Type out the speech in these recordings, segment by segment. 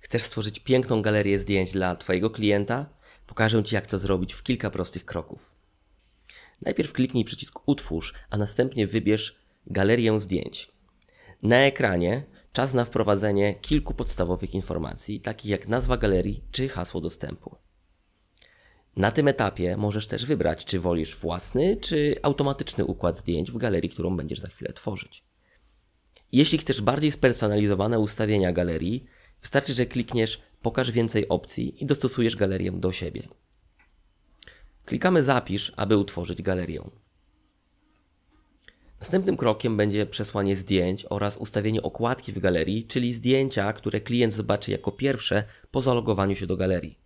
Chcesz stworzyć piękną galerię zdjęć dla Twojego klienta? Pokażę Ci, jak to zrobić w kilka prostych kroków. Najpierw kliknij przycisk Utwórz, a następnie wybierz Galerię zdjęć. Na ekranie czas na wprowadzenie kilku podstawowych informacji, takich jak nazwa galerii czy hasło dostępu. Na tym etapie możesz też wybrać, czy wolisz własny, czy automatyczny układ zdjęć w galerii, którą będziesz za chwilę tworzyć. Jeśli chcesz bardziej spersonalizowane ustawienia galerii, Wystarczy, że klikniesz Pokaż więcej opcji i dostosujesz galerię do siebie. Klikamy Zapisz, aby utworzyć galerię. Następnym krokiem będzie przesłanie zdjęć oraz ustawienie okładki w galerii, czyli zdjęcia, które klient zobaczy jako pierwsze po zalogowaniu się do galerii.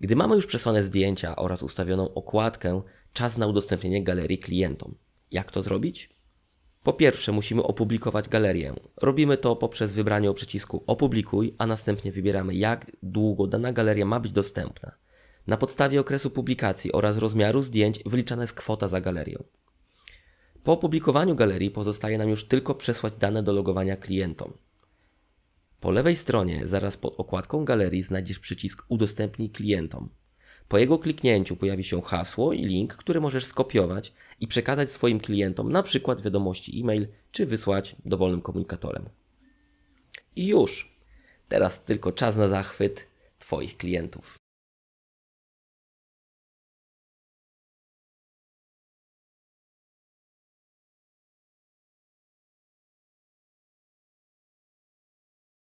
Gdy mamy już przesłane zdjęcia oraz ustawioną okładkę, czas na udostępnienie galerii klientom. Jak to zrobić? Po pierwsze, musimy opublikować galerię. Robimy to poprzez wybranie przycisku Opublikuj, a następnie wybieramy, jak długo dana galeria ma być dostępna. Na podstawie okresu publikacji oraz rozmiaru zdjęć wyliczana jest kwota za galerię. Po opublikowaniu galerii pozostaje nam już tylko przesłać dane do logowania klientom. Po lewej stronie, zaraz pod okładką galerii, znajdziesz przycisk Udostępnij klientom. Po jego kliknięciu pojawi się hasło i link, który możesz skopiować i przekazać swoim klientom, na przykład wiadomości e-mail, czy wysłać dowolnym komunikatorem. I już! Teraz tylko czas na zachwyt Twoich klientów.